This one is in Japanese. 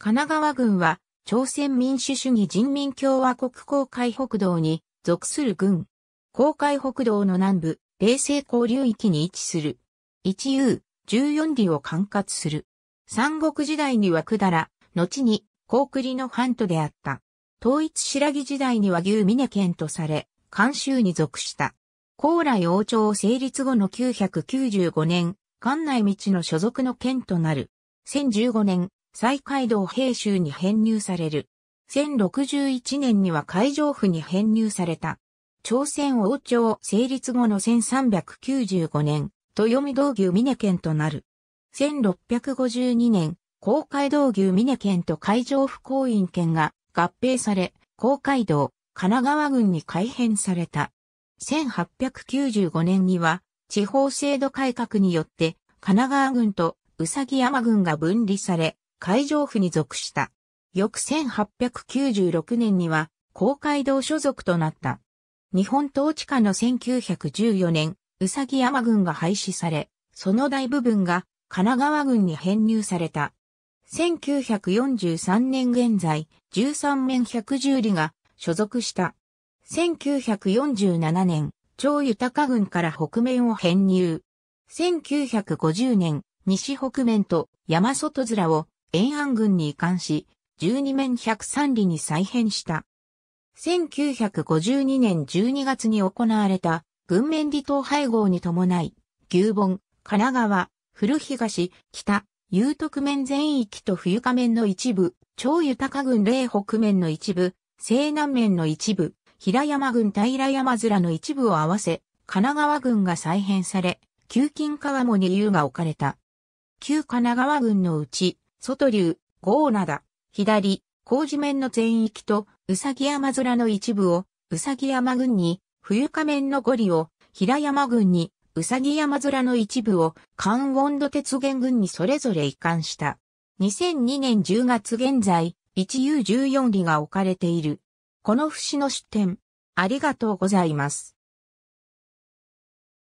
神奈川軍は、朝鮮民主主義人民共和国公海北道に属する軍。公海北道の南部、冷静交流域に位置する。一遊、十四里を管轄する。三国時代には下ら、後に、高栗の藩とであった。統一白木時代には牛峰県とされ、関州に属した。高来王朝成立後の995年、関内道の所属の県となる。1015年、西海道平州に編入される。1061年には海上府に編入された。朝鮮王朝成立後の1395年、豊見道牛峰県となる。1652年、公海道牛峰県と海上府公院県が合併され、公海道、神奈川郡に改編された。1895年には、地方制度改革によって、神奈川郡と宇佐山郡が分離され、海上府に属した。翌1896年には、公会堂所属となった。日本統治下の1914年、うさぎ山軍が廃止され、その大部分が神奈川軍に編入された。1943年現在、13面110里が所属した。1947年、超豊軍から北面を編入。1950年、西北面と山外面を延安軍に移管し、12面103里に再編した。1952年12月に行われた軍面離島配合に伴い、牛盆、神奈川、古東、北、有徳面全域と冬仮面の一部、超豊郡霊北面の一部、西南面の一部、平山郡平山面の一部を合わせ、神奈川郡が再編され、旧金川もに流が置かれた。旧神奈川郡のうち、外流、豪灘、左、工事面の全域と、うさぎ山空の一部を、うさぎ山群に、冬仮面の五里を、平山群に、うさぎ山空の一部を、関温度鉄源群にそれぞれ移管した。2002年10月現在、1U14 里が置かれている。この節の出展、ありがとうございます。